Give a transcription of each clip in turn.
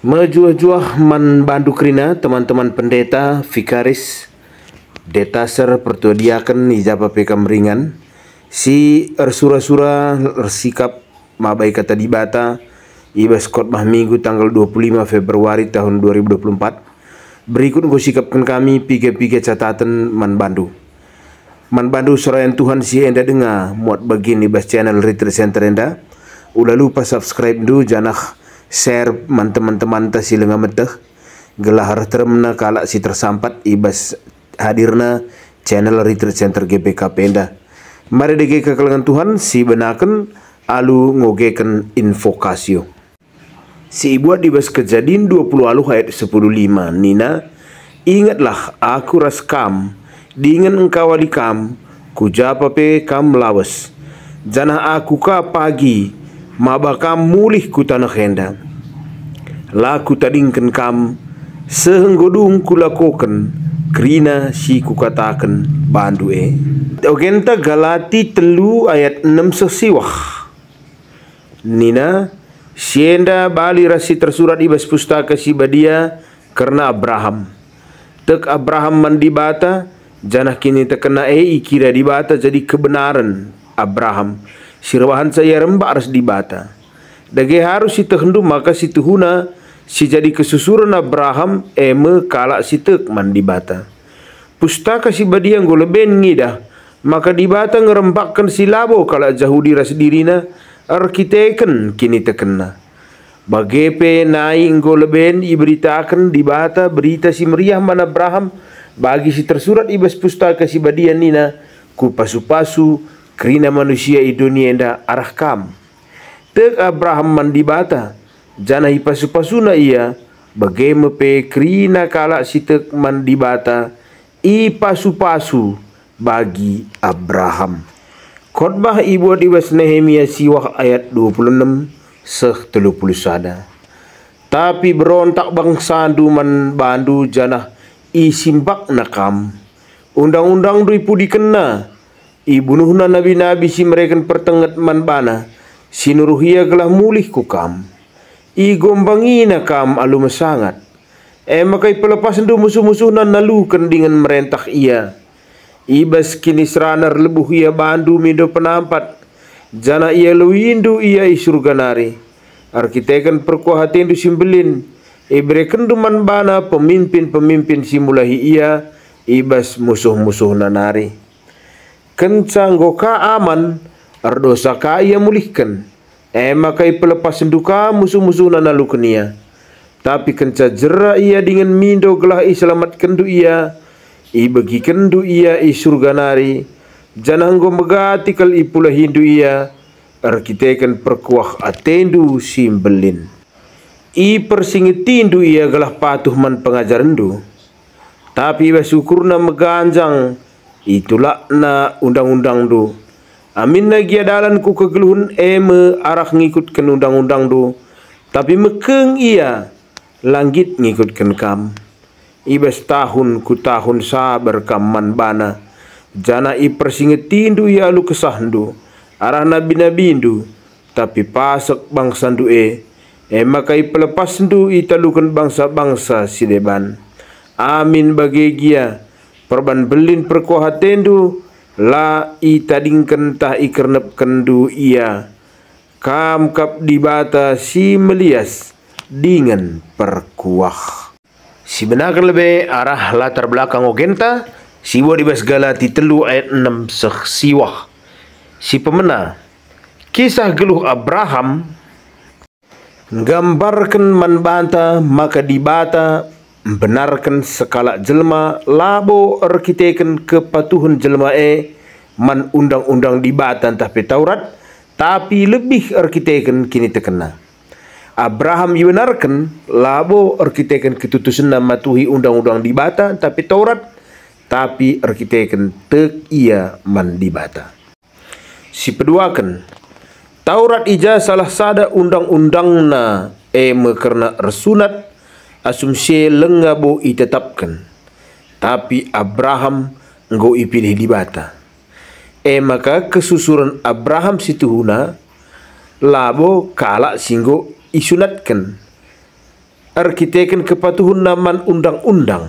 Mejuah-juah bandu krina teman-teman pendeta, vikaris, detaser pertuadiakan hijab pekam ringan. Si ersura-sura ersikap mabai kata dibata ibas kot minggu tanggal 25 Februari tahun 2024. Berikut gue sikapkan kami pike-pike catatan Man Bandu. Man Bandu serayan Tuhan si enda dengar muat begini ibas channel Retreat Center enda. Ula lupa subscribe du janah share teman-teman ta silenga meteh gelahar termna kalak si tersampat ibas hadirna channel Retreat Center GPK Penda. Mari dege kekelengan Tuhan si benaken alu ngogeken invokasio. Si ibu di bas kejadian 20 alu ayat 15 Nina ingatlah aku ras kam diingat engkau di kam kujapa pe kam lawas jana aku ka pagi mabakam mulih ku tanah hendang laku tadingken kam sehenggodung kulakoken krina si kukataken bandu e ogenta galati telu ayat 6 sesiwah nina sienda bali rasi tersurat ibas pustaka si badia karena Abraham tek Abraham mandibata bata janah kini tekena e ikira dibata jadi kebenaran Abraham sirwahan saya rembak harus dibata dage harus si tehendu maka si tuhuna si jadi kesusuran Abraham eme kalak si tek mandi bata. Pustaka si yang goleben ngidah, maka di bata ngerempakkan si labo kalak jahudi ras dirina, arkiteken kini tekena. Bagepe naik goleben iberitakan di bata berita si meriah man Abraham, bagi si tersurat ibas pustaka si badian nina, kupasu pasu-pasu, kerina manusia idunia indah arah kam. Tek Abraham mandibata. bata, jana hipasu-pasuna ia bageme pe krina kala sitek mandibata ipasu-pasu bagi Abraham. Khotbah ibu diwas Nehemia siwah ayat 26 seh 30 sada. Tapi berontak bangsa duman bandu jana isimbak nakam. Undang-undang duipu dikena. Ibunuhna nabi-nabi si mereka pertengat man bana. Sinuruhia gelah mulih kukam igombangina kam alumasangat. E eh, makay musuh do nan nalukan dengan merentak ia. Ibas kini kinisranar lebuh ia bandu mindo penampat. Jana ia luindu ia nari. Arkitekan perkuhatin du simbelin. Ibre kenduman bana pemimpin-pemimpin simulahi ia. Ibas musuh-musuh nanari. Kencang goka aman. Ardosa ia mulihkan. E eh, makai pelepas senduka musuh-musuh nana luknia. Tapi kenca jera ia dengan mindo gelah iselamat selamat kendu ia. I bagi kendu ia i surga nari. Jananggo megati kal i pula hindu ia. Arkitekan perkuah atendu simbelin. I persingitindu ia gelah patuh man pengajarandu. Tapi iba syukurna meganjang. Itulah na undang-undang du. Amin lagi giadalan ku kegeluhun eme arah ngikutkan undang-undang do. Tapi mekeng ia langit ngikutkan kam. Ibas tahun ku tahun sabar kam man bana. Jana i persingetin du ia lu do, Arah nabi-nabi indu. Tapi pasak bangsa du e. E makai pelepas du italukan bangsa-bangsa sideban. Amin bagi gia. Perban belin perkohatendu la itading kentah ikernep kendu ia kamkap dibata si melias dengan perkuah si benar lebih arah latar belakang ogenta siwa dibas galati telu ayat 6 seh si pemena kisah geluh Abraham gambarkan manbanta maka dibata benarkan sekala jelma labo erkiteken kepatuhan jelma e man undang-undang dibatan tapi Taurat tapi lebih arkiteken kini terkena Abraham dibenarkan labo arkiteken ketutusan kitutusan matuhi undang-undang dibata tapi Taurat tapi arkiteken tek ia man dibata si peduakan Taurat ija salah sada undang-undang na eme karena resunat asumsi lengabo itetapkan tapi Abraham nggo ipilih dibata e maka kesusuran Abraham situhuna labo kala singgo isunatkan arkiteken kepatuhun naman undang-undang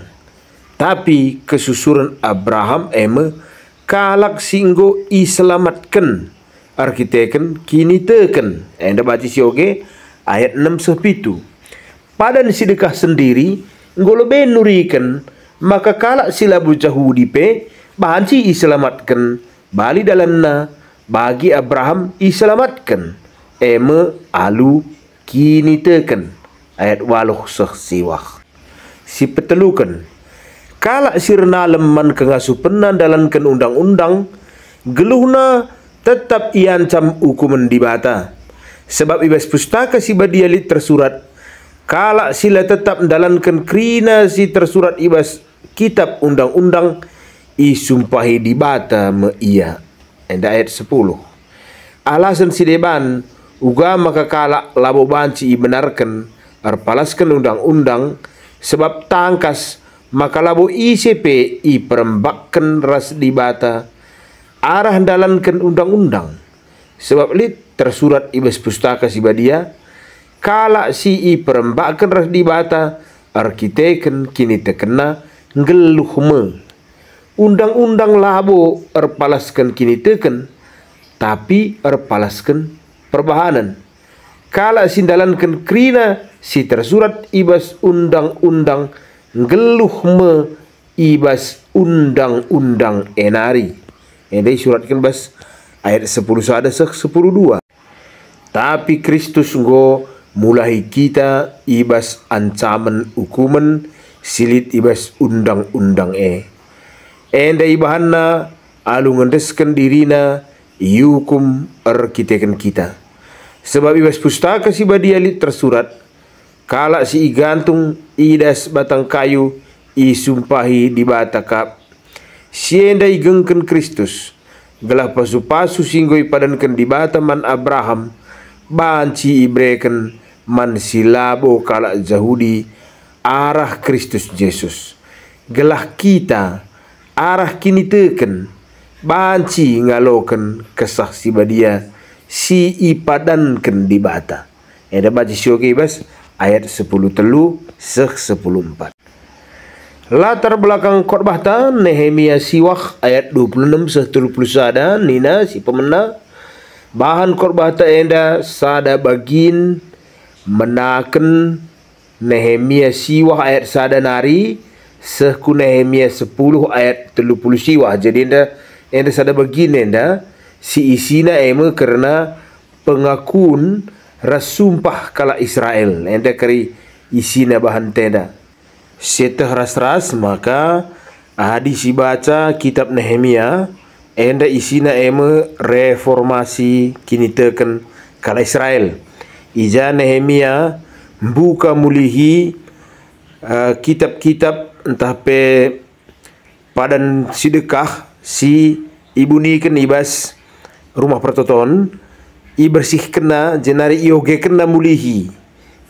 tapi kesusuran Abraham eme kalak singgo iselamatkan arkiteken kini teken enda baca sioge ayat 6 sepitu padan sidekah sendiri ngolobe nuriken maka kalak silabu jahudi pe si iselamatkan Bali dalamna bagi Abraham diselamatkan ema alu kini teken ayat waluh sah siwah si petelukan kala sirna leman kengasu dalamkan undang-undang geluhna tetap iancam hukuman dibata sebab ibas pustaka si badiali tersurat kala sila tetap dalankan krina si tersurat ibas kitab undang-undang i di bata me ia. Enda ayat 10. Alasan sideban uga makakala labo banci ibenarkan arpalaskan undang-undang sebab tangkas maka labo ICP i perembakkan ras di bata arah dalankan undang-undang sebab lit tersurat ibas pustaka si badia kala si i perembakkan ras di bata arkiteken kini tekena ngeluh undang-undang labo erpalaskan kini teken tapi erpalaskan perbahanan kala sindalankan krina si tersurat ibas undang-undang geluh me ibas undang-undang enari ini suratkan bas ayat 10 ada 10 dua. tapi Kristus go mulai kita ibas ancaman hukuman silit ibas undang-undang e enda ibahanna alu ngendeskan dirina yukum arkiteken kita. Sebab ibas pustaka si badiali tersurat, kala si igantung idas batang kayu isumpahi di batakap. Si enda igengken Kristus, gelah pasu-pasu singgoi padanken di bataman Abraham, banci ibreken man silabo kala Yahudi arah Kristus Yesus. Gelah kita, arah kini teken banci ngaloken kesah si badia si ipadanken di bata ada baca sioki bas ayat 10 telu sek 10 empat latar belakang khotbah ta Nehemia siwak ayat 26 sek 30 sada nina si pemenang bahan korbata ta enda sada bagin menaken Nehemia siwak ayat sada nari sekuna hemia 10 ayat 30 siwa jadi anda anda sada begini anda si isina ema kerana pengakun rasumpah kala Israel anda kari isina bahan tenda setah ras-ras maka hadis si baca kitab Nehemia anda isina ema reformasi kini teken kala Israel ija Nehemia buka mulihi uh, kitab-kitab entah pe padan sidekah si ibu niken ibas rumah pertoton i bersih kena jenari ioge kena mulihi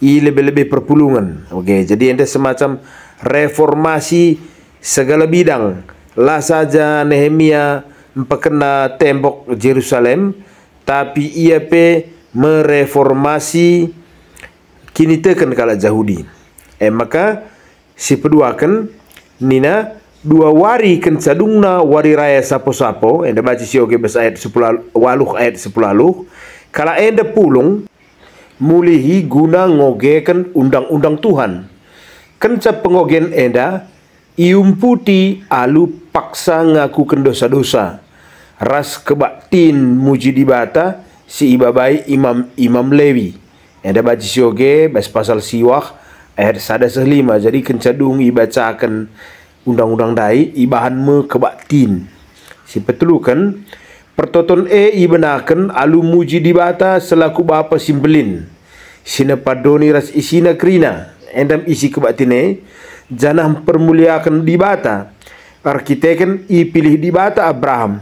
i lebih-lebih perpulungan oke jadi ente semacam reformasi segala bidang lah saja Nehemia pekena tembok Jerusalem tapi ia pe mereformasi kini kena kala Yahudi eh maka sipeduaken nina dua wari ken sadungna wari raya sapo-sapo enda baca sioge bes ayat sepuluh waluh ayat sepuluh kala enda pulung mulihi guna ngogeken undang-undang Tuhan kenca pengogen enda iumputi alu paksa ngaku ken dosa-dosa ras kebaktin muji dibata si ibabai imam imam lewi enda baca sioge bes pasal siwah Eh, Air sada selima jadi kencadung ibacakan undang-undang dai ibahan me kebatin si petulukan pertonton e ibenakan alu muji dibata selaku bapa simbelin sina padoni ras isina krina endam isi kebatine eh, janah permuliakan dibata arkiteken i pilih dibata Abraham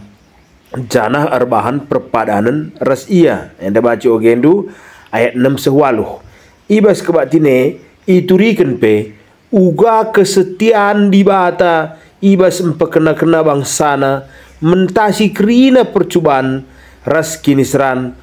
janah arbahan perpadanan ras ia enda baca ogendu ayat 6 sewaluh ibas kebatine eh, iturikan pe uga kesetiaan di bata ibas empekena kena bangsana mentasi kerina percobaan ras kini seran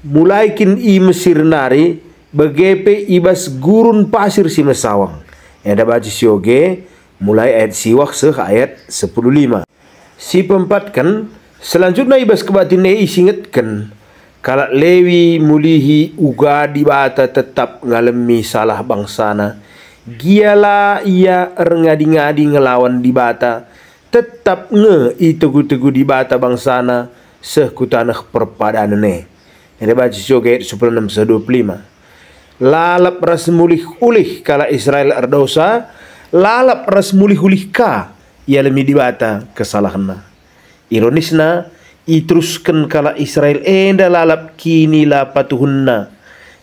mulai kin i Mesir nari bagepe ibas gurun pasir si mesawang eda baca sioge mulai ayat siwak seh ayat 15 si pempatkan selanjutnya ibas kebatinnya isingetkan kala lewi mulihi uga dibata tetap ngalemi salah bangsana giala ia erngadi-ngadi ngelawan dibata tetap nge itegu di dibata bangsana sekutanah perpadaan ne ini baca joget supra 625 lalap ras mulih ulih kala Israel erdosa lalap ras mulih ulih ka ia lemi dibata kesalahanna ironisna Itruskan kala Israel enda lalap kini la patuhunna.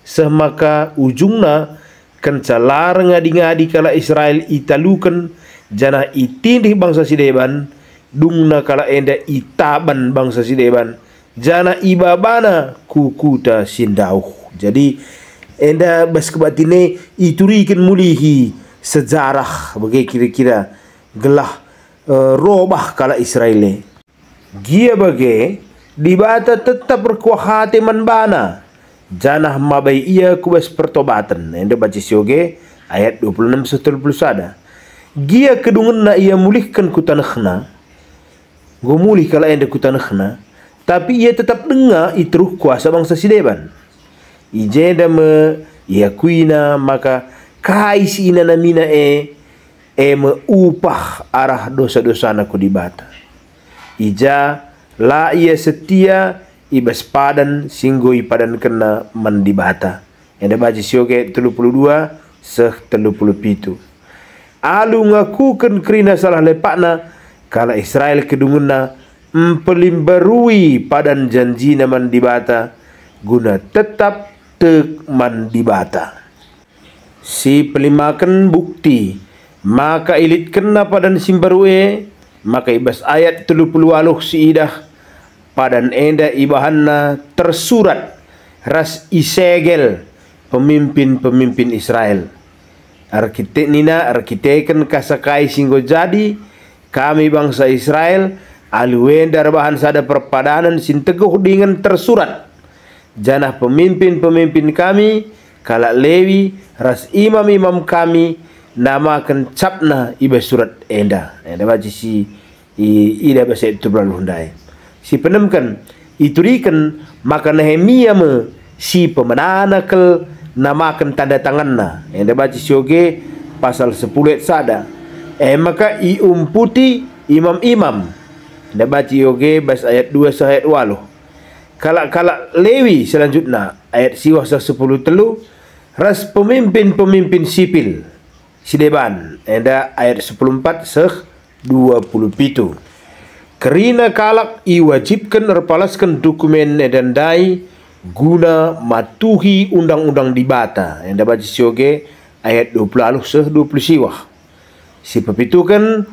Semaka ujungna kencalar ngadi-ngadi kala Israel italukan jana itindih bangsa Sideban dungna kala enda itaban bangsa Sideban jana ibabana kukuta sindauh. Jadi enda bas kebatine iturikan mulihi sejarah bagai kira-kira gelah uh, robah kala Israel gia bage dibata tetap berkuah hati manbana janah mabai ia kubes pertobatan ende baca sioge ayat 26 puluh sada gia kedungan na ia mulihkan kutanakhna gumulih kala ende kutanekna, tapi ia tetap dengar itruh kuasa bangsa sideban ijeda me ia kuina maka kaisi ina namina e e me upah arah dosa-dosa anakku dibata ija la ia setia ibas padan singgo padan kena mandibata yang baca sioge 32 seh 37 alu ngakukan kerina salah lepakna kala Israel kedungunna empelimbarui padan janji na mandibata guna tetap tek mandibata si pelimakan bukti maka ilit kena padan simbarue maka ibas ayat 30 waluh siidah padan enda ibahanna tersurat ras isegel pemimpin-pemimpin Israel. Arkitek nina arkiteken kasakai singgo jadi kami bangsa Israel aluen darbahan sada perpadanan sin teguh dengan tersurat janah pemimpin-pemimpin kami kala lewi ras imam-imam kami nama akan capna iba surat enda enda eh, baca si ida bahasa itu berlalu si penemkan itu rikan maka Nehemia me si pemenana kel eh, nama akan tanda na enda baca si oke pasal sepuluh et sada eh maka i umputi imam-imam enda baca oke bahasa ayat dua ayat waluh kalak-kalak Lewi selanjutnya ayat siwasa sepuluh telu ras pemimpin-pemimpin sipil sideban enda ayat 14 seh 20 pitu kerina kalak iwajibkan erpalaskan dokumen dan dai guna matuhi undang-undang di bata yang dapat disioge ayat 20 seh 20 siwah si pepitukan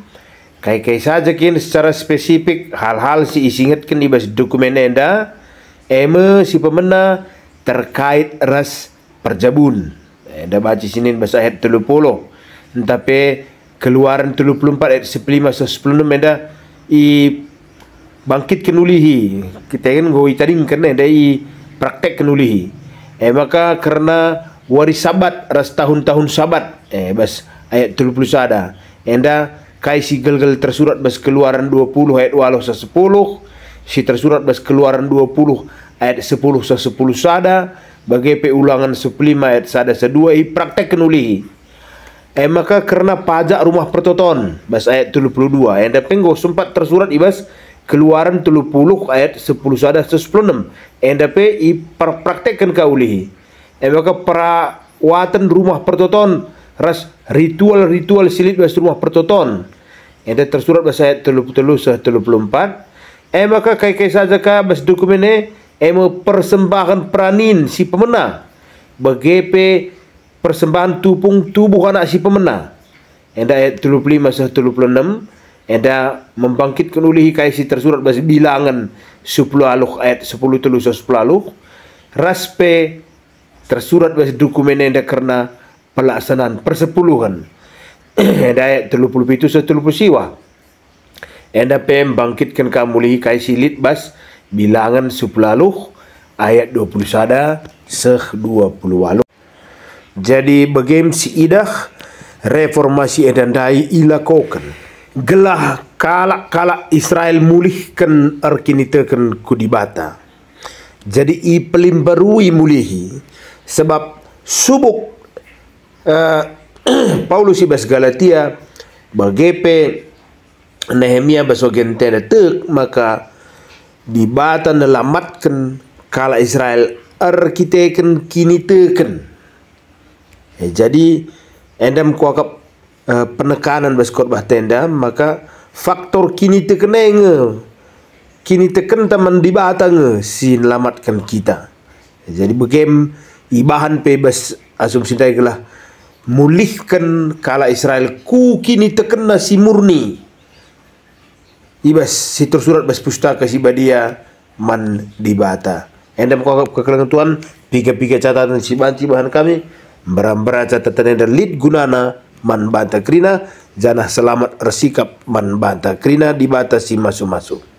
kai-kai saja kini secara spesifik hal-hal si isingatkan di bas dokumen enda eme si pemena terkait ras perjabun enda baca sini bahasa ayat 30 tapi keluaran 34 ayat 15 so 16 ada i bangkit kenulihi kita kan goi tadi kan ada i praktek kenulihi eh maka karena waris sabat ras tahun-tahun sabat eh bas ayat 30 ada enda kai si gel-gel tersurat bas keluaran 20 ayat 10 sa 10 si tersurat bas keluaran 20 ayat 10 sa 10 sada bagai pe ulangan 15 ayat sada sa 2 i praktek kenulihi Eh maka kerana pajak rumah pertoton bas ayat 72 Yang dapenggo sempat tersurat ibas Keluaran 30 ayat 10 sada 116 Yang dape iperpraktekkan kaulihi Eh maka perawatan rumah pertoton Ras ritual-ritual silit bas rumah pertoton Yang tersurat bas ayat 33 34 Eh maka kai-kai saja bas dokumennya Eh mempersembahkan peranin si pemenang Bagepe persembahan tupung tubuh anak si pemenang. Enda ayat 35 sah 36 enda membangkitkan ulih kai si tersurat bahasa bilangan 10 aluk ayat 10 telu 10 aluk raspe tersurat bahasa dokumen enda karena pelaksanaan persepuluhan. enda ayat 30 itu sah siwa. Enda pem bangkitkan kamu ulih kai silit bas bilangan 10 aluk ayat 20 sada sah 20 aluk jadi bagem si idah reformasi edan dai ilakokan. Gelah kalak kalak Israel mulihkan erkinitekan kudibata. Jadi i pelimbarui mulihi sebab subuk uh, Paulus ibas Galatia bagepe Nehemia basogen tena tek maka dibatan nelamatkan kala Israel arkiteken kiniteken Ya, jadi endam kuakap uh, penekanan baskot bah tenda maka faktor kini tekeneng kini teken teman di batang si selamatkan kita. Ya, jadi begem ibahan bebas asumsi saya kalah mulihkan kala Israel ku kini terkena si murni ibas situr surat bas pustaka si badia man dibata endam kau kekelangan Tuhan piga-piga catatan si banci bahan kami Berambaraca tetaneda lid gunana man bata krina janah selamat bersikap man bata krina dibatasi masuk-masuk.